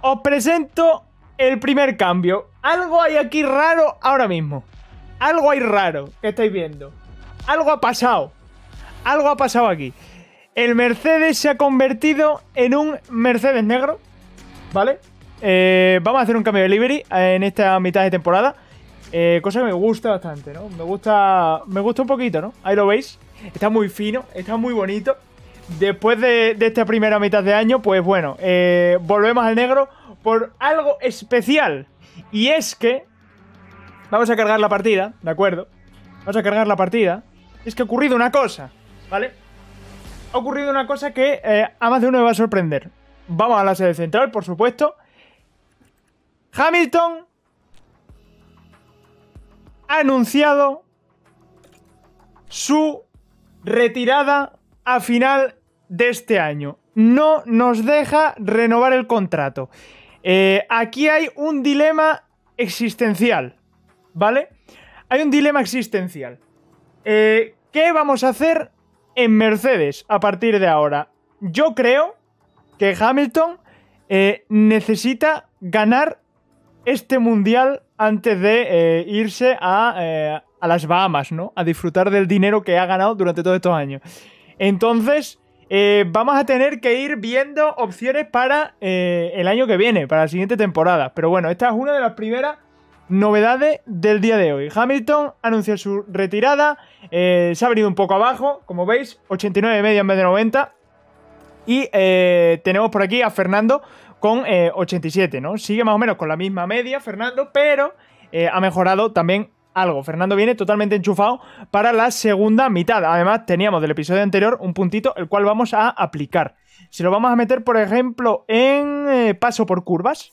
os presento el primer cambio. Algo hay aquí raro ahora mismo. Algo hay raro que estáis viendo. Algo ha pasado. Algo ha pasado aquí. El Mercedes se ha convertido en un Mercedes negro. ¿Vale? Eh, vamos a hacer un cambio de livery en esta mitad de temporada. Eh, cosa que me gusta bastante, ¿no? Me gusta. Me gusta un poquito, ¿no? Ahí lo veis. Está muy fino, está muy bonito después de, esta primera mitad de año, pues bueno, eh, volvemos al negro por algo especial. Y es que vamos a cargar la partida, ¿de acuerdo? Vamos a cargar la partida. Es que ha ocurrido una cosa, ¿vale? Ha ocurrido una cosa que eh, a más de uno me va a sorprender. Vamos a la sede central, por supuesto. Hamilton ha anunciado su retirada a final de este año. No nos deja renovar el contrato. Eh, aquí hay un dilema existencial, ¿vale? Hay un dilema existencial. Eh, ¿Qué vamos a hacer en Mercedes a partir de ahora? Yo creo que Hamilton eh, necesita ganar este mundial antes de irse a, a las Bahamas, ¿no? A disfrutar del dinero que ha ganado durante todos estos años. Entonces, eh, vamos a tener que ir viendo opciones para eh, el año que viene, para la siguiente temporada. Pero bueno, esta es una de las primeras novedades del día de hoy. Hamilton anuncia su retirada, eh, se ha venido un poco abajo, como veis, 89 media en vez de 90. Y tenemos por aquí a Fernando con 87, ¿no? Sigue más o menos con la misma media, Fernando, pero ha mejorado también algo. Fernando viene totalmente enchufado para la segunda mitad. Además, teníamos del episodio anterior un puntito, el cual vamos a aplicar. si lo vamos a meter, por ejemplo, en eh, paso por curvas.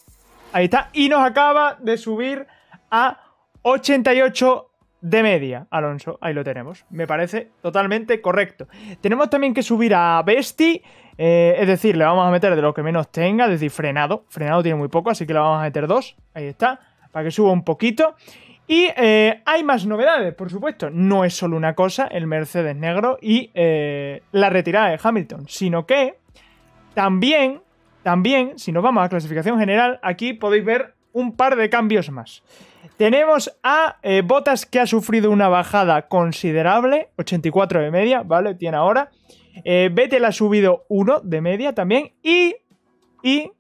Ahí está. Y nos acaba de subir a 88 de media, Alonso. Ahí lo tenemos. Me parece totalmente correcto. Tenemos también que subir a Besti. Eh, es decir, le vamos a meter de lo que menos tenga, es decir, frenado. Frenado tiene muy poco, así que le vamos a meter dos. Ahí está. Para que suba un poquito. Y eh, hay más novedades, por supuesto. No es solo una cosa, el Mercedes negro y eh, la retirada de Hamilton, sino que también, también, si nos vamos a clasificación general, aquí podéis ver un par de cambios más. Tenemos a eh, Botas que ha sufrido una bajada considerable, 84 de media, ¿vale? Tiene ahora. Vettel ha subido 1 de media también. Y, y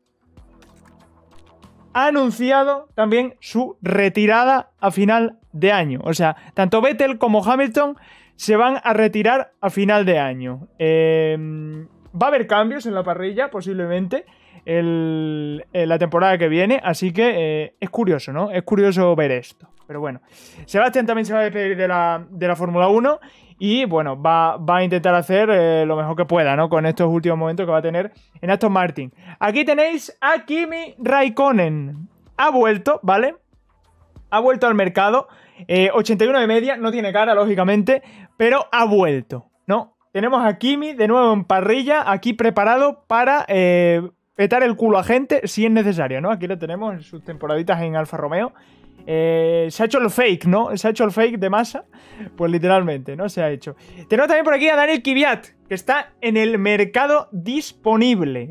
ha anunciado también su retirada a final de año. O sea, tanto Vettel como Hamilton se van a retirar a final de año. Em, va a haber cambios en la parrilla, posiblemente. El, eh, la temporada que viene. Así que eh, es curioso, ¿no? Es curioso ver esto. Pero bueno, Sebastián también se va a despedir de la, de la Fórmula 1 y bueno, va, a intentar hacer eh, lo mejor que pueda, ¿no? Con estos últimos momentos que va a tener en Aston Martin. Aquí tenéis a Kimi Raikkonen. Ha vuelto, ¿vale? Ha vuelto al mercado. 81 eh, de media, no tiene cara, lógicamente, pero ha vuelto, ¿no? Tenemos a Kimi de nuevo en parrilla, aquí preparado para eh, petar el culo a gente si es necesario, ¿no? Aquí lo tenemos en sus temporaditas en Alfa Romeo. Eh, se ha hecho el fake, ¿no? Se ha hecho el fake de masa. Pues literalmente, ¿no? Se ha hecho. Tenemos también por aquí a Daniel Kiviat, que está en el mercado disponible.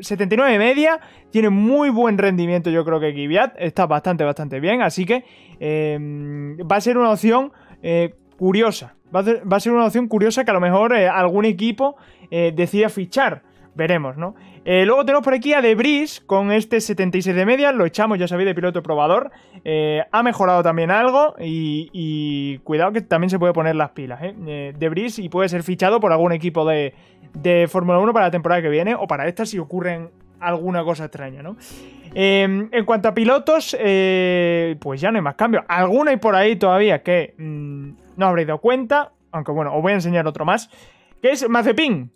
79 eh, media. Tiene muy buen rendimiento, yo creo que Kiviat. Está bastante, bastante bien. Así que em, va a ser una opción eh, curiosa. Va a, ser, va a, ser, una opción curiosa que a lo mejor algún equipo decida fichar veremos, ¿no? Eh, luego tenemos por aquí a Debris con este 76 de media, lo echamos, ya sabéis, de piloto probador. Eh, ha mejorado también algo y, cuidado que también se puede poner las pilas, ¿eh? ¿eh? Debris y puede ser fichado por algún equipo de, de Fórmula 1 para la temporada que viene o para esta si ocurren alguna cosa extraña, ¿no? Em, en cuanto a pilotos, pues ya no hay más cambios. Alguno hay por ahí todavía que mm, no habréis dado cuenta, aunque bueno, os voy a enseñar otro más, que es Mazepin.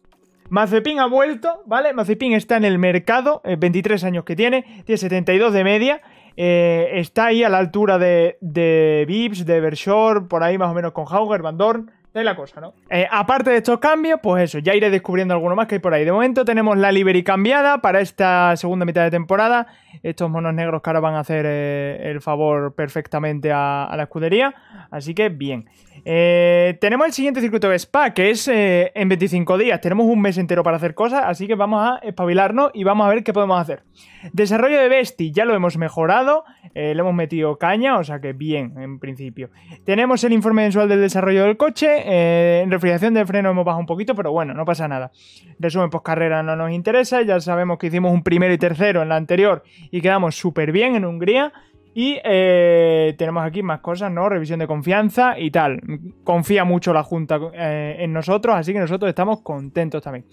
Mazepin ha vuelto, ¿vale? Mazepin está en el mercado, 23 eh, años que tiene, tiene 72 de media. Eh, está ahí a la altura de, de Vips, de Bershore, por ahí más o menos con Hauger, Van Dorn. De la cosa, ¿no? Eh, aparte de estos cambios, pues eso, ya iré descubriendo alguno más que hay por ahí. De momento tenemos la Liberty cambiada para esta segunda mitad de temporada estos monos negros que ahora van a hacer eh, el favor perfectamente a, la escudería. Así que bien. Eh, tenemos el siguiente circuito de Spa, que es eh, en 25 días. Tenemos un mes entero para hacer cosas, así que vamos a espabilarnos y vamos a ver qué podemos hacer. Desarrollo de Besti, ya lo hemos mejorado, le hemos metido caña, o sea que bien, en principio. Tenemos el informe mensual del desarrollo del coche, en refrigeración de freno hemos bajado un poquito, pero bueno, no pasa nada. Resumen post pues carrera no nos interesa, ya sabemos que hicimos un primero y tercero en la anterior y quedamos súper bien en Hungría. Y eh, tenemos aquí más cosas, ¿no? Revisión de confianza y tal. Confía mucho la Junta eh, en nosotros, así que nosotros estamos contentos también.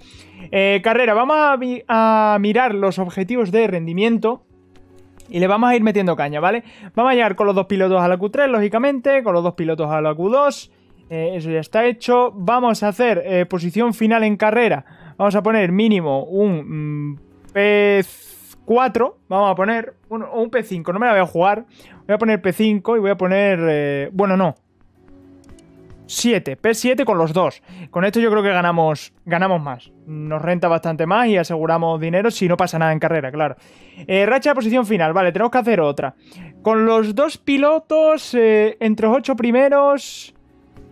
Eh, carrera, vamos a, mirar los objetivos de rendimiento. Y le vamos a ir metiendo caña, ¿vale? Vamos a llegar con los dos pilotos a la Q3, lógicamente, con los dos pilotos a la Q2. eso ya está hecho. Vamos a hacer posición final en carrera. Vamos a poner mínimo un mm, PC. 4, vamos a poner, un, P5, no me la voy a jugar. Voy a poner P5 y voy a poner... Eh, bueno, no. 7, P7 con los dos. Con esto yo creo que ganamos, ganamos más. Nos renta bastante más y aseguramos dinero si no pasa nada en carrera, claro. Eh, racha de posición final, vale, tenemos que hacer otra. Con los dos pilotos, eh, entre los ocho primeros,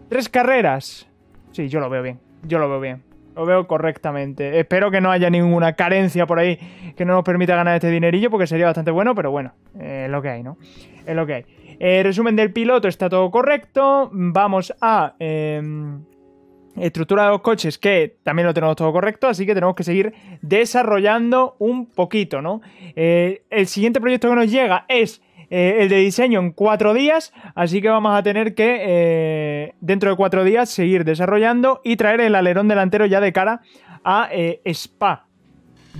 tres carreras. Sí, yo lo veo bien, yo lo veo bien. Lo veo correctamente. Espero que no haya ninguna carencia por ahí que no nos permita ganar este dinerillo, porque sería bastante bueno, pero bueno, eh, es lo que hay, ¿no? Es lo que hay. Eh, resumen del piloto, está todo correcto. Vamos a em, estructura de los coches, que también lo tenemos todo correcto, así que tenemos que seguir desarrollando un poquito, ¿no? Eh, el siguiente proyecto que nos llega es eh, el de diseño en cuatro días, así que vamos a tener que eh, dentro de cuatro días seguir desarrollando y traer el alerón delantero ya de cara a eh, Spa.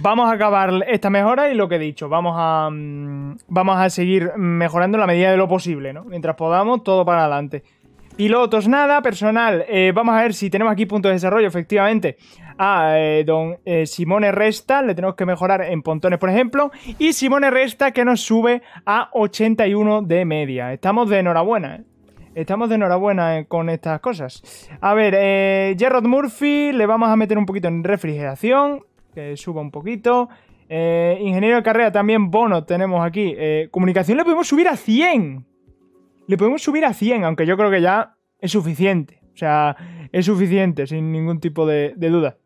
Vamos a acabar esta mejora y lo que he dicho, vamos a, mm, vamos a seguir mejorando en la medida de lo posible, ¿no? Mientras podamos, todo para adelante. Pilotos, nada. Personal, eh, vamos a ver si tenemos aquí puntos de desarrollo, efectivamente. A eh, don eh, Simone Resta, le tenemos que mejorar en pontones, por ejemplo. Y Simone Resta que nos sube a 81 de media. Estamos de enhorabuena, Estamos de enhorabuena con estas cosas. A ver, eh, Gerard Murphy, le vamos a meter un poquito en refrigeración, que suba un poquito. ingeniero de carrera, también bono tenemos aquí. comunicación le podemos subir a 100. Le podemos subir a 100, aunque yo creo que ya es suficiente. O sea, es suficiente, sin ningún tipo de, duda.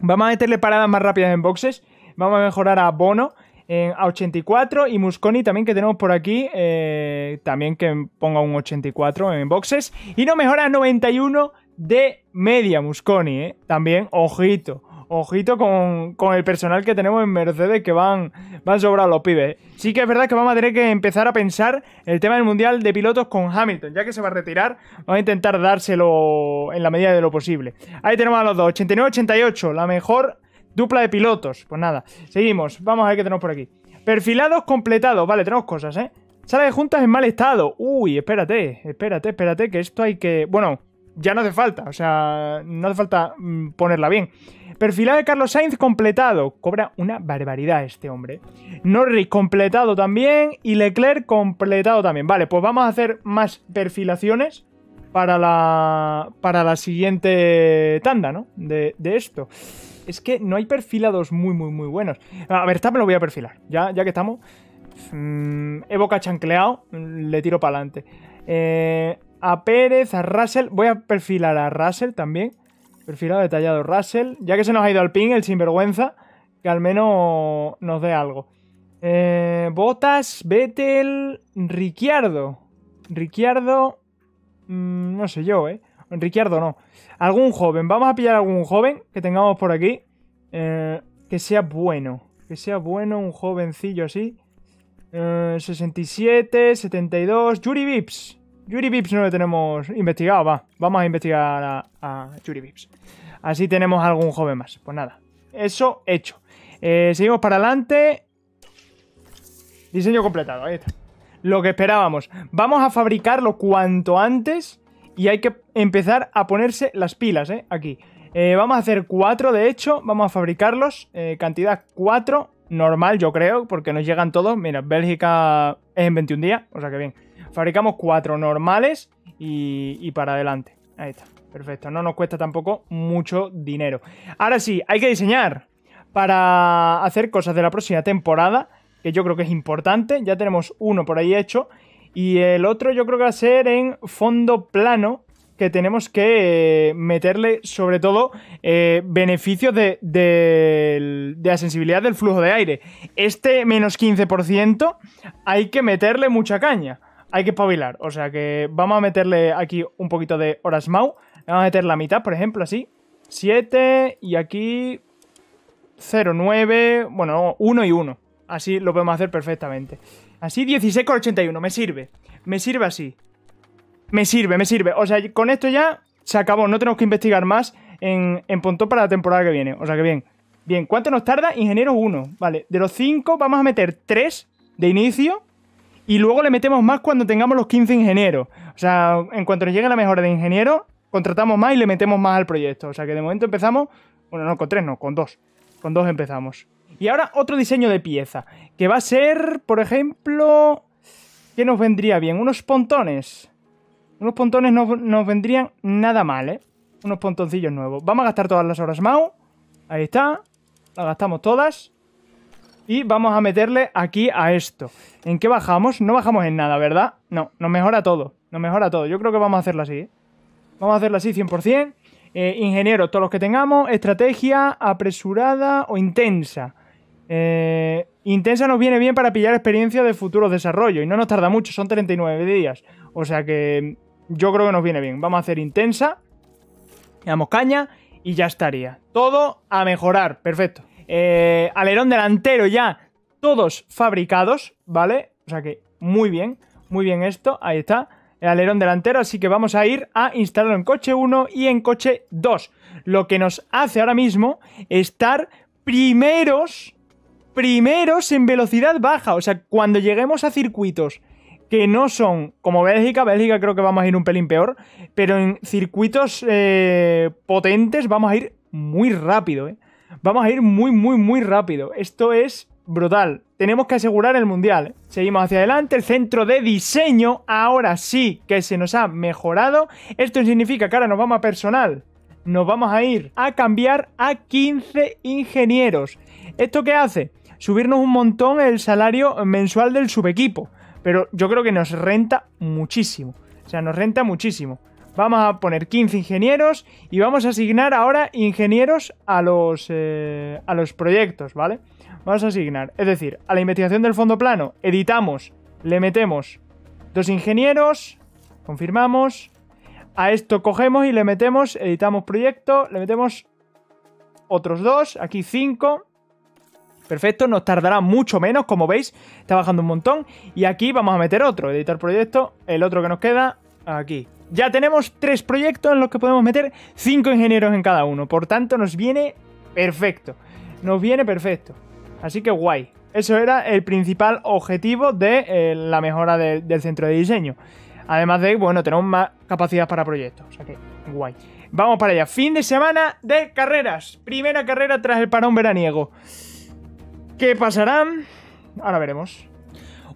Vamos a meterle paradas más rápidas en boxes. Vamos a mejorar a Bono en, a 84 y Musconi también que tenemos por aquí. Eh, también que ponga un 84 en boxes. Y no mejora a 91 de media Musconi, ¿eh? También, ojito Ojito con, con, el personal que tenemos en Mercedes que van, van sobrados los pibes. Sí que es verdad que vamos a tener que empezar a pensar el tema del Mundial de Pilotos con Hamilton. Ya que se va a retirar, vamos a intentar dárselo en la medida de lo posible. Ahí tenemos a los dos. 89-88, la mejor dupla de pilotos. Pues nada, seguimos. Vamos a ver qué tenemos por aquí. Perfilados completados. Vale, tenemos cosas, ¿eh? Sala de juntas en mal estado. Uy, espérate, espérate, espérate, que esto hay que... Bueno, ya no hace falta, o sea, no hace falta mm, ponerla bien. Perfilado de Carlos Sainz completado, cobra una barbaridad este hombre. Norris completado también y Leclerc completado también. Vale, pues vamos a hacer más perfilaciones para la, para la siguiente tanda, ¿no? De, esto. Es que no hay perfilados muy, muy, muy buenos. A ver, esta me lo voy a perfilar, ya, ya que estamos. Mm, Evoca chancleado, le tiro para adelante. Eh, a Pérez, a Russell. Voy a perfilar a Russell también. Perfilado detallado Russell. Ya que se nos ha ido al ping el sinvergüenza, que al menos nos dé algo. Eh, Botas, Vettel, Ricciardo. Ricciardo... Mm, no sé yo, ¿eh? Ricciardo no. Algún joven. Vamos a pillar algún joven que tengamos por aquí. Eh, que sea bueno. Que sea bueno un jovencillo así. 67, eh, 72. Yuri Vips. Yuri Vips no lo tenemos investigado, va. Vamos a investigar a, a Yuri Así tenemos algún joven más. Pues nada, eso hecho. Eh, seguimos para adelante. Diseño completado, ahí está. Lo que esperábamos. Vamos a fabricarlo cuanto antes y hay que empezar a ponerse las pilas, ¿eh? Aquí. Eh, vamos a hacer cuatro, de hecho, vamos a fabricarlos. Eh, cantidad cuatro, normal, yo creo, porque nos llegan todos. Mira, Bélgica es en 21 días, o sea que bien. Fabricamos cuatro normales y, para adelante. Ahí está. Perfecto. No nos cuesta tampoco mucho dinero. Ahora sí, hay que diseñar para hacer cosas de la próxima temporada, que yo creo que es importante. Ya tenemos uno por ahí hecho. Y el otro yo creo que va a ser en fondo plano, que tenemos que eh, meterle sobre todo eh, beneficios de, de, de, la sensibilidad del flujo de aire. Este menos 15% hay que meterle mucha caña hay que espabilar. O sea que vamos a meterle aquí un poquito de horas mau. Vamos a meter la mitad, por ejemplo, así. 7 y aquí 0, 9, bueno, 1 y 1. Así lo podemos hacer perfectamente. Así 16,81. me sirve. Me sirve así. Me sirve, me sirve. O sea, con esto ya se acabó. No tenemos que investigar más en, en para la temporada que viene. O sea que bien. Bien, ¿cuánto nos tarda? Ingeniero 1. Vale, de los 5 vamos a meter 3 de inicio y luego le metemos más cuando tengamos los 15 ingenieros. O sea, en cuanto nos llegue la mejora de ingeniero contratamos más y le metemos más al proyecto. O sea que de momento empezamos, bueno, no con tres, no, con dos. Con dos empezamos. Y ahora otro diseño de pieza, que va a ser, por ejemplo, ¿qué nos vendría bien? Unos pontones. Unos pontones no nos vendrían nada mal, ¿eh? Unos pontoncillos nuevos. Vamos a gastar todas las horas Mau. Ahí está. Las gastamos todas. Y vamos a meterle aquí a esto. ¿En qué bajamos? No bajamos en nada, ¿verdad? No, nos mejora todo. Nos mejora todo. Yo creo que vamos a hacerlo así. ¿eh? Vamos a hacerlo así 100%. Eh, ingenieros, todos los que tengamos. Estrategia apresurada o intensa. Eh, intensa nos viene bien para pillar experiencia de futuro desarrollo. Y no nos tarda mucho, son 39 días. O sea que yo creo que nos viene bien. Vamos a hacer intensa. Le damos caña y ya estaría. Todo a mejorar. Perfecto. Eh, alerón delantero ya, todos fabricados, ¿vale? O sea que muy bien, muy bien esto, ahí está. El alerón delantero, así que vamos a ir a instalarlo en coche 1 y en coche 2. Lo que nos hace ahora mismo estar primeros, primeros en velocidad baja. O sea, cuando lleguemos a circuitos que no son como Bélgica, Bélgica creo que vamos a ir un pelín peor, pero en circuitos eh, potentes vamos a ir muy rápido, ¿eh? Vamos a ir muy, muy, muy rápido. Esto es brutal. Tenemos que asegurar el mundial. Seguimos hacia adelante. El centro de diseño ahora sí que se nos ha mejorado. Esto significa que ahora nos vamos a personal. Nos vamos a ir a cambiar a 15 ingenieros. ¿Esto qué hace? Subirnos un montón el salario mensual del subequipo. Pero yo creo que nos renta muchísimo. O sea, nos renta muchísimo. Vamos a poner 15 ingenieros y vamos a asignar ahora ingenieros a los, eh, a los proyectos, ¿vale? Vamos a asignar, es decir, a la investigación del fondo plano, editamos, le metemos dos ingenieros, confirmamos, a esto cogemos y le metemos, editamos proyecto, le metemos otros dos, aquí cinco, perfecto, nos tardará mucho menos, como veis, está bajando un montón. Y aquí vamos a meter otro, editar proyecto, el otro que nos queda, aquí ya tenemos tres proyectos en los que podemos meter cinco ingenieros en cada uno. Por tanto, nos viene perfecto. Nos viene perfecto. Así que guay. Eso era el principal objetivo de eh, la mejora del centro de diseño. Además de, bueno, tenemos más capacidad para proyectos. O sea que guay. Vamos para allá. Fin de semana de carreras. Primera carrera tras el parón veraniego. ¿Qué pasará? Ahora veremos.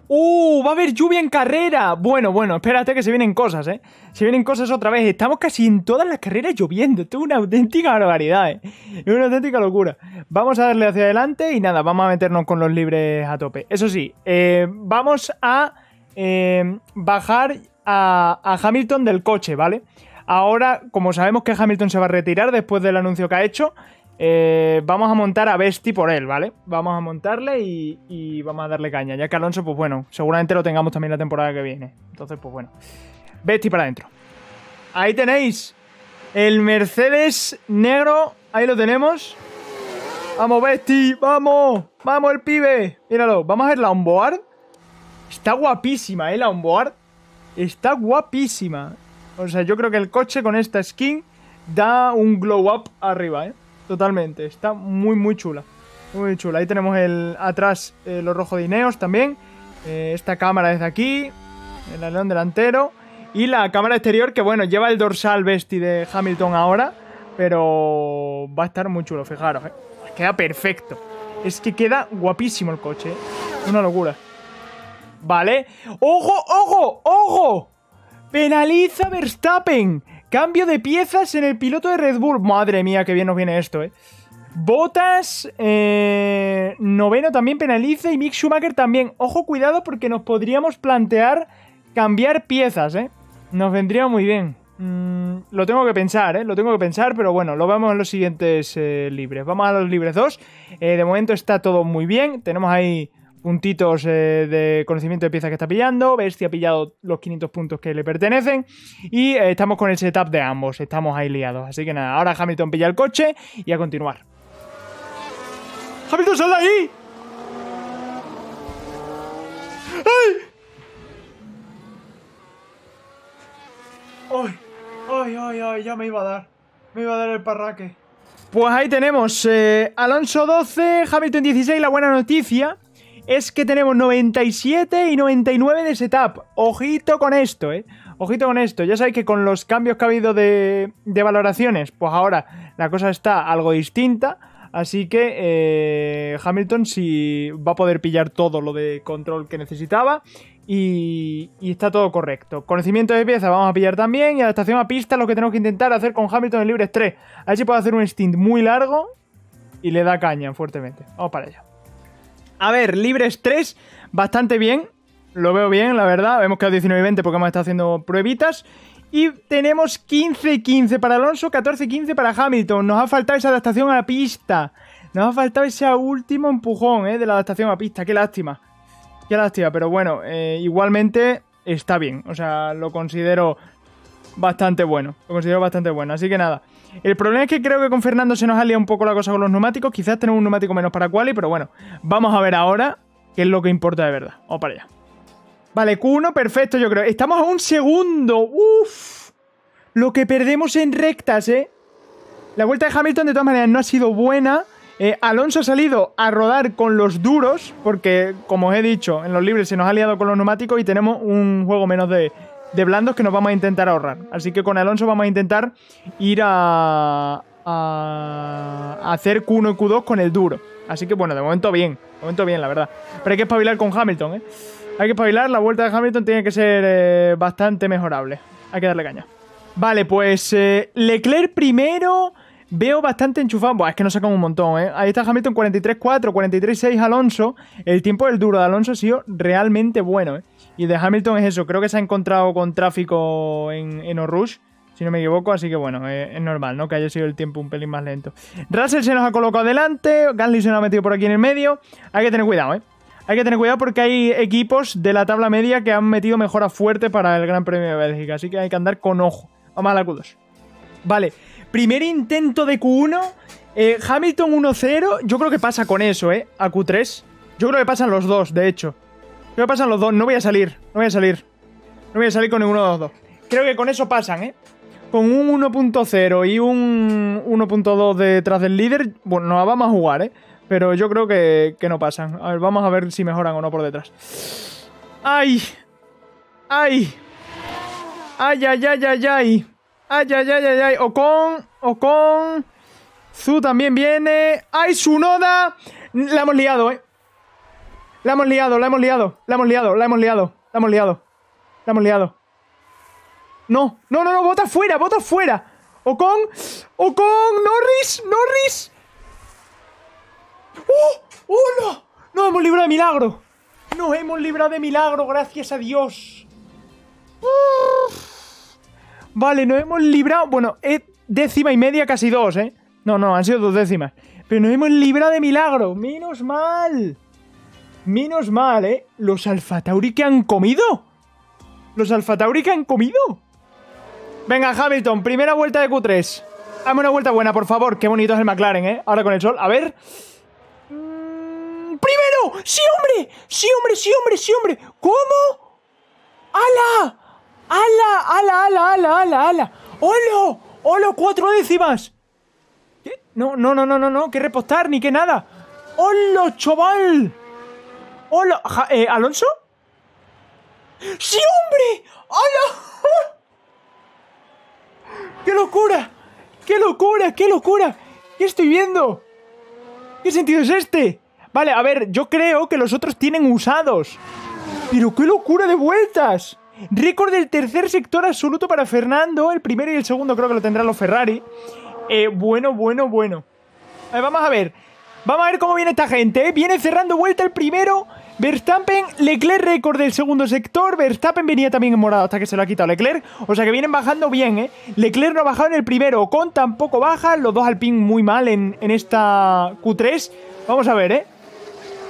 ¡Uh! ¡Va a haber lluvia en carrera! Bueno, bueno, espérate que se vienen cosas, ¿eh? Se vienen cosas otra vez. Estamos casi en todas las carreras lloviendo. Esto es una auténtica barbaridad, ¿eh? Es una auténtica locura. Vamos a darle hacia adelante y nada, vamos a meternos con los libres a tope. Eso sí, eh, vamos a eh, bajar a Hamilton del coche, ¿vale? Ahora, como sabemos que Hamilton se va a retirar después del anuncio que ha hecho, eh, vamos a montar a Besti por él, ¿vale? Vamos a montarle y, y, vamos a darle caña. Ya que Alonso, pues bueno, seguramente lo tengamos también la temporada que viene. Entonces, pues bueno. Besti para adentro. Ahí tenéis. El Mercedes negro. Ahí lo tenemos. Vamos, Besti. Vamos. Vamos, el pibe. Míralo. Vamos a ver la onboard. Está guapísima, ¿eh? La onboard. Está guapísima. O sea, yo creo que el coche con esta skin da un glow up arriba, ¿eh? totalmente. Está muy, muy chula. Muy chula. Ahí tenemos el atrás eh, los rojo de Ineos también. Eh, esta cámara desde aquí. El alerón delantero. Y la cámara exterior que, bueno, lleva el dorsal Besti de Hamilton ahora. Pero va a estar muy chulo, fijaros. Eh. Queda perfecto. Es que queda guapísimo el coche. Una locura. Vale. ¡Ojo, ojo, ojo! Penaliza Verstappen. Cambio de piezas en el piloto de Red Bull. Madre mía, qué bien nos viene esto, eh. Botas, eh, noveno también penaliza y Mick Schumacher también. Ojo, cuidado porque nos podríamos plantear cambiar piezas, ¿eh? Nos vendría muy bien. Mm, lo tengo que pensar, ¿eh? Lo tengo que pensar, pero bueno, lo vemos en los siguientes eh, libres. Vamos a los libres 2. Eh, de momento está todo muy bien. Tenemos ahí puntitos eh, de conocimiento de piezas que está pillando, ver si ha pillado los 500 puntos que le pertenecen y eh, estamos con el setup de ambos, estamos ahí liados. Así que nada, ahora Hamilton pilla el coche y a continuar. ¡Hamilton, sal ahí! ¡Ay! ¡Ay! ¡Ay, ay, ay! Ya me iba a dar. Me iba a dar el parraque. Pues ahí tenemos, eh, Alonso 12, Hamilton 16, la buena noticia es que tenemos 97 y 99 de setup. Ojito con esto, ¿eh? Ojito con esto. Ya sabéis que con los cambios que ha habido de, valoraciones, pues ahora la cosa está algo distinta. Así que eh, Hamilton sí va a poder pillar todo lo de control que necesitaba. Y, y, está todo correcto. Conocimiento de pieza vamos a pillar también. Y adaptación a pista lo que tenemos que intentar hacer con Hamilton en libre 3. A ver si puedo hacer un stint muy largo. Y le da caña fuertemente. Vamos para allá. A ver, libres 3, bastante bien. Lo veo bien, la verdad. que quedado 19 y 20 porque hemos estado haciendo pruebitas. Y tenemos 15-15 para Alonso, 14-15 para Hamilton. Nos ha faltado esa adaptación a la pista. Nos ha faltado ese último empujón eh, de la adaptación a pista. Qué lástima. Qué lástima, pero bueno, eh, igualmente está bien. O sea, lo considero bastante bueno. Lo considero bastante bueno. Así que nada. El problema es que creo que con Fernando se nos ha un poco la cosa con los neumáticos. Quizás tenemos un neumático menos para Quali, pero bueno. Vamos a ver ahora qué es lo que importa de verdad. Vamos para allá. Vale, Q1, perfecto, yo creo. Estamos a un segundo. Uf. Lo que perdemos en rectas, ¿eh? La vuelta de Hamilton, de todas maneras, no ha sido buena. Eh, Alonso ha salido a rodar con los duros, porque, como os he dicho, en los libres se nos ha liado con los neumáticos y tenemos un juego menos de, de blandos que nos vamos a intentar ahorrar. Así que con Alonso vamos a intentar ir a, a hacer Q1 y Q2 con el duro. Así que bueno, de momento bien, de momento bien, la verdad. Pero hay que espabilar con Hamilton, ¿eh? Hay que espabilar, la vuelta de Hamilton tiene que ser eh, bastante mejorable. Hay que darle caña. Vale, pues eh, Leclerc primero veo bastante enchufado. es que no sacan un montón, ¿eh? Ahí está Hamilton 43-4, 43-6 Alonso. El tiempo del duro de Alonso ha sido realmente bueno, ¿eh? Y de Hamilton es eso, creo que se ha encontrado con tráfico en, en si no me equivoco, así que bueno, eh, es, normal, ¿no? Que haya sido el tiempo un pelín más lento. Russell se nos ha colocado adelante, Gasly se nos ha metido por aquí en el medio. Hay que tener cuidado, ¿eh? Hay que tener cuidado porque hay equipos de la tabla media que han metido mejora fuerte para el Gran Premio de Bélgica, así que hay que andar con ojo. Vamos a la Q2. Vale, primer intento de Q1, eh, Hamilton 1-0, yo creo que pasa con eso, ¿eh? A Q3. Yo creo que pasan los dos, de hecho. ¿Qué pasan los dos. No voy a salir. No voy a salir. No voy a salir con ninguno de los dos. Creo que con eso pasan, ¿eh? Con un 1.0 y un 1.2 detrás del líder, bueno, nos vamos a jugar, ¿eh? Pero yo creo que, no pasan. A ver, vamos a ver si mejoran o no por detrás. ¡Ay! ¡Ay! ¡Ay, ay, ay, ay, ay! ¡Ay, ay, ay, ay, ay! ¡Ocon! ¡Ocon! Zu también viene. ¡Ay, su Noda! La hemos liado, ¿eh? La hemos liado, la hemos liado, la hemos liado, la hemos liado, la hemos liado. La hemos liado. No, no, no, no, bota fuera, bota fuera. ¿O Ocon, Norris, Norris. ¡Oh! ¡Oh, no! ¡Nos hemos librado de milagro! ¡Nos hemos librado de milagro, gracias a Dios! Vale, nos hemos librado... Bueno, es décima y media, casi dos, ¿eh? No, no, han sido dos décimas. Pero nos hemos librado de milagro. ¡Menos mal! Menos mal, ¿eh? Los Alfa Tauri que han comido. Los Alfa Tauri que han comido. Venga, Hamilton, primera vuelta de Q3. Dame una vuelta buena, por favor. Qué bonito es el McLaren, ¿eh? Ahora con el sol. A ver. Mm, ¡Primero! ¡Sí, hombre! ¡Sí, hombre, sí, hombre, sí, hombre! ¿Cómo? ¡Hala! ¡Hala, hala, hala, hala, hala, hala! ala, hala ¡Holo, cuatro décimas! ¿Qué? No, no, no, no, no, no. Que repostar, ni qué nada. ¡Holo, chaval! ¡Hola! Eh, ¿Alonso? ¡Sí, hombre! ¡Hola! ¡Qué locura! ¡Qué locura! ¡Qué locura! ¿Qué estoy viendo? ¿Qué sentido es este? Vale, a ver, yo creo que los otros tienen usados. ¡Pero qué locura de vueltas! Récord del tercer sector absoluto para Fernando. El primero y el segundo creo que lo tendrán los Ferrari. Eh, bueno, bueno, bueno. A vamos a ver. Vamos a ver cómo viene esta gente. ¿eh? Viene cerrando vuelta el primero. Verstappen, Leclerc récord del segundo sector. Verstappen venía también en morado hasta que se lo ha quitado Leclerc. O sea que vienen bajando bien, ¿eh? Leclerc no ha bajado en el primero. Con tampoco baja. Los dos alpin muy mal en, esta Q3. Vamos a ver, ¿eh?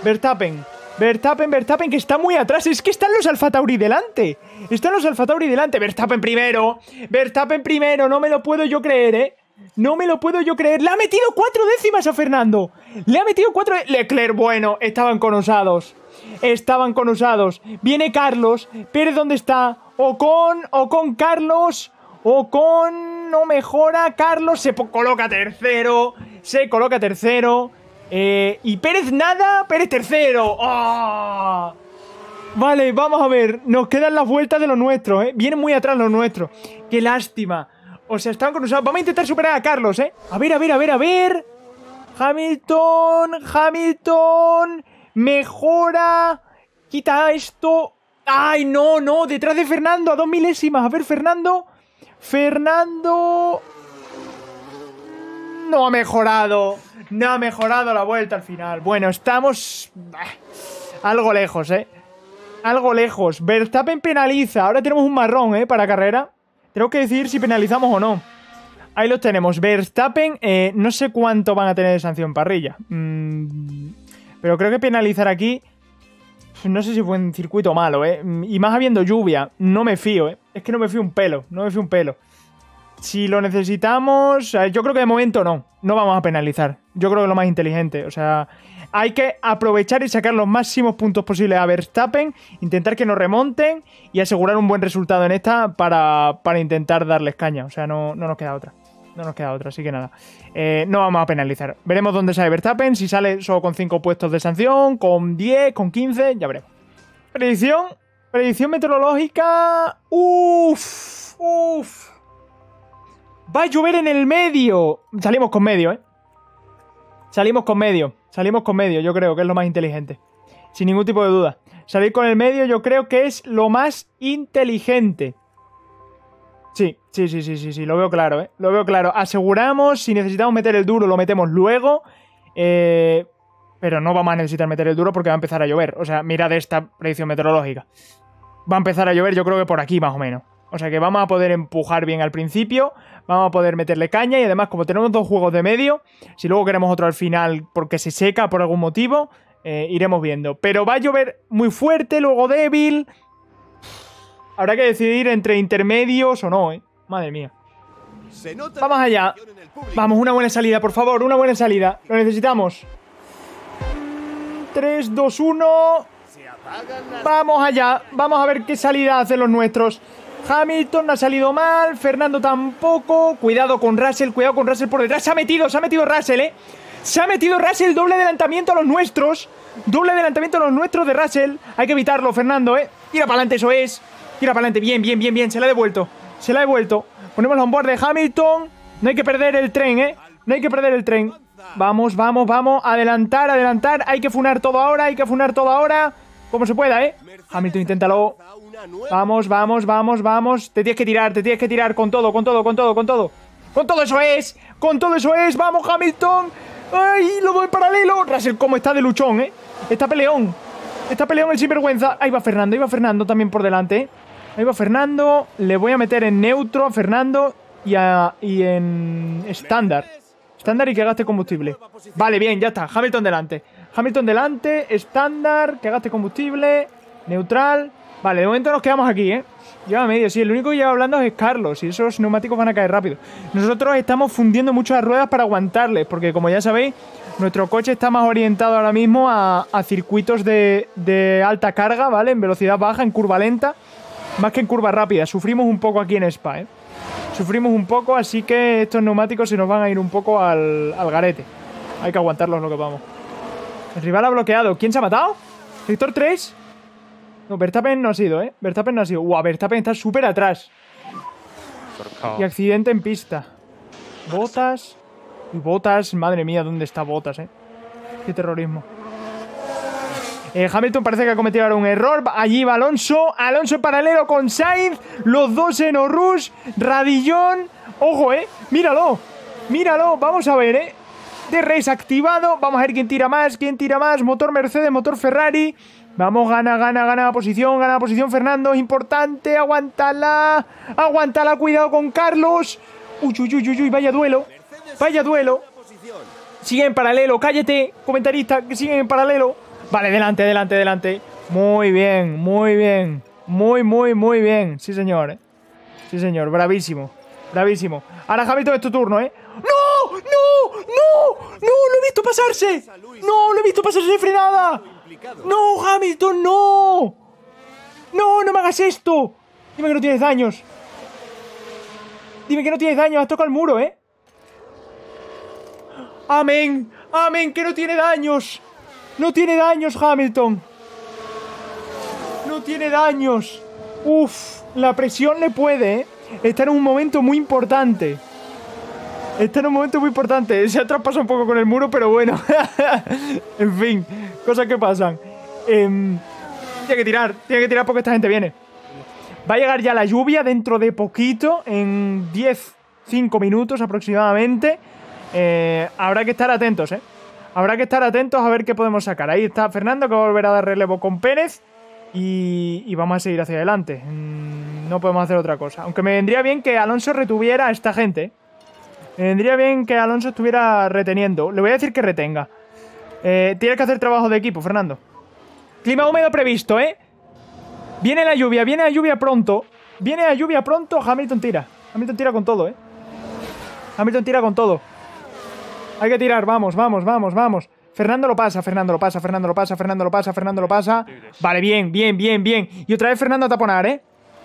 Verstappen. Verstappen, Verstappen, que está muy atrás. Es que están los Alfa Tauri delante. Están los Alfa delante. Verstappen primero. Verstappen primero. No me lo puedo yo creer, ¿eh? No me lo puedo yo creer. Le ha metido cuatro décimas a Fernando. Le ha metido cuatro... Leclerc, bueno, estaban conosados estaban con usados. Viene Carlos, Pérez, ¿dónde está? O con, o con Carlos, o con... No mejora, Carlos se coloca tercero, se coloca tercero. Eh, y Pérez nada, Pérez tercero. ¡Ah! Vale, vamos a ver. Nos quedan las vueltas de los nuestros, ¿eh? Vienen muy atrás los nuestros. Qué lástima. O sea, están con usados. Vamos a intentar superar a Carlos, ¿eh? A ver, a ver, a ver, a ver. Hamilton, Hamilton. Mejora. Quita esto. ¡Ay, no, no! Detrás de Fernando, a dos milésimas. A ver, Fernando. Fernando... No ha mejorado. No ha mejorado la vuelta al final. Bueno, estamos... Algo lejos, ¿eh? Algo lejos. Verstappen penaliza. Ahora tenemos un marrón, ¿eh? Para carrera. Tengo que decir si penalizamos o no. Ahí los tenemos. Verstappen, eh, no sé cuánto van a tener de sanción parrilla. Mmm pero creo que penalizar aquí. No sé si fue un circuito malo, ¿eh? Y más habiendo lluvia, no me fío, ¿eh? Es que no me fío un pelo, no me fío un pelo. Si lo necesitamos, yo creo que de momento no, no vamos a penalizar. Yo creo que es lo más inteligente, o sea, hay que aprovechar y sacar los máximos puntos posibles a Verstappen, intentar que nos remonten y asegurar un buen resultado en esta para, intentar darles caña, o sea, no nos queda otra no nos queda otra, así que nada. Eh, no vamos a penalizar. Veremos dónde sale Verstappen, si sale solo con 5 puestos de sanción, con 10, con 15, ya veremos. Predicción, predicción meteorológica. Uff. Uff. Va a llover en el medio. Salimos con medio, ¿eh? Salimos con medio, salimos con medio, yo creo que es lo más inteligente. Sin ningún tipo de duda. Salir con el medio yo creo que es lo más inteligente. Sí, sí, sí, sí, sí, lo veo claro, ¿eh? Lo veo claro. Aseguramos, si necesitamos meter el duro, lo metemos luego. Eh, pero no vamos a necesitar meter el duro porque va a empezar a llover. O sea, mirad esta predicción meteorológica. Va a empezar a llover, yo creo que por aquí más o menos. O sea que vamos a poder empujar bien al principio, vamos a poder meterle caña y además como tenemos dos juegos de medio, si luego queremos otro al final porque se seca por algún motivo, eh, iremos viendo. Pero va a llover muy fuerte, luego débil, Habrá que decidir entre intermedios o no, ¿eh? Madre mía. Vamos allá. Vamos, una buena salida, por favor. Una buena salida. Lo necesitamos. 3, 2, 1. Vamos allá. Vamos a ver qué salida hacen los nuestros. Hamilton no ha salido mal. Fernando tampoco. Cuidado con Russell. Cuidado con Russell por detrás. Se ha metido, se ha metido Russell, ¿eh? Se ha metido Russell. Doble adelantamiento a los nuestros. Doble adelantamiento a los nuestros de Russell. Hay que evitarlo, Fernando, ¿eh? Tira para adelante, eso es. Tira para adelante. Bien, bien, bien, bien. Se la ha devuelto. Se la ha devuelto. Ponemos la onboard de Hamilton. No hay que perder el tren, ¿eh? No hay que perder el tren. Vamos, vamos, vamos. Adelantar, adelantar. Hay que funar todo ahora. Hay que funar todo ahora. Como se pueda, ¿eh? Hamilton, inténtalo. Vamos, vamos, vamos, vamos. Te tienes que tirar, te tienes que tirar con todo, con todo, con todo, con todo. Con todo eso es. Con todo eso es. Vamos, Hamilton. ¡Ay! Lo doy paralelo. Russell, cómo está de luchón, ¿eh? Está peleón. Está peleón el sinvergüenza. Ahí va Fernando, ahí va Fernando también por delante, ¿eh? Ahí va Fernando. Le voy a meter en neutro a Fernando y, a, y en estándar. Estándar y que gaste combustible. Vale, bien, ya está. Hamilton delante. Hamilton delante, estándar, que gaste combustible, neutral. Vale, de momento nos quedamos aquí, ¿eh? Lleva medio, sí. El único que lleva hablando es Carlos y esos neumáticos van a caer rápido. Nosotros estamos fundiendo muchas ruedas para aguantarles, porque como ya sabéis, nuestro coche está más orientado ahora mismo a, circuitos de alta carga, ¿vale? En velocidad baja, en curva lenta más que en curva rápida. Sufrimos un poco aquí en Spa, ¿eh? Sufrimos un poco, así que estos neumáticos se nos van a ir un poco al, garete. Hay que aguantarlos lo que vamos. El rival ha bloqueado. ¿Quién se ha matado? ¿Sector 3? No, Verstappen no ha sido, ¿eh? Verstappen no ha sido. ¡Wow! Verstappen está súper atrás. Y accidente en pista. Botas. Y botas. Madre mía, ¿dónde está botas, eh? Qué terrorismo. Eh, Hamilton parece que ha cometido ahora un error. Allí va Alonso. Alonso en paralelo con Sainz. Los dos en Rush. Radillón. Ojo, eh. Míralo. Míralo. Vamos a ver, eh. De Race activado. Vamos a ver quién tira más. Quién tira más. Motor Mercedes, motor Ferrari. Vamos, gana, gana, gana posición, gana posición Fernando, es importante, aguántala, Aguantala. cuidado con Carlos. Uy, uy, uy, uy, vaya duelo, vaya duelo. Sigue en paralelo, cállate, comentarista, que sigue en paralelo. Vale, delante, delante, delante. Muy bien, muy bien. Muy, muy, muy bien. Sí, señor. Eh. Sí, señor. Bravísimo. Bravísimo. Ahora, Hamilton, es tu turno, ¿eh? ¡No! ¡No! ¡No! ¡No! ¡Lo he visto pasarse! ¡No! ¡Lo he visto pasarse de frenada! ¡No, Hamilton! ¡No! ¡No! ¡No me hagas esto! Dime que no tienes daños. Dime que no tienes daños. Has tocado el muro, ¿eh? ¡Amén! ¡Amén! ¡Que no tiene daños! No tiene daños Hamilton. No tiene daños. Uf, la presión le puede. ¿eh? Está en un momento muy importante. Está en un momento muy importante. Se ha traspasado un poco con el muro, pero bueno. en fin, cosas que pasan. Em, tiene que tirar, tiene que tirar porque esta gente viene. Va a llegar ya la lluvia dentro de poquito, en 10, 5 minutos aproximadamente. Eh, habrá que estar atentos, ¿eh? Habrá que estar atentos a ver qué podemos sacar. Ahí está Fernando que va a volver a dar relevo con Pérez. Y, vamos a seguir hacia adelante. Mm, no podemos hacer otra cosa. Aunque me vendría bien que Alonso retuviera a esta gente. ¿eh? Me vendría bien que Alonso estuviera reteniendo. Le voy a decir que retenga. Tiene eh, tienes que hacer trabajo de equipo, Fernando. Clima húmedo previsto, ¿eh? Viene la lluvia, viene la lluvia pronto. Viene la lluvia pronto, Hamilton tira. Hamilton tira con todo, ¿eh? Hamilton tira con todo. Hay que tirar, vamos, vamos, vamos, vamos. Fernando lo pasa, Fernando lo pasa, Fernando lo pasa, Fernando lo pasa, Fernando lo pasa. Vale, bien, bien, bien, bien. Y otra vez Fernando a taponar, ¿eh?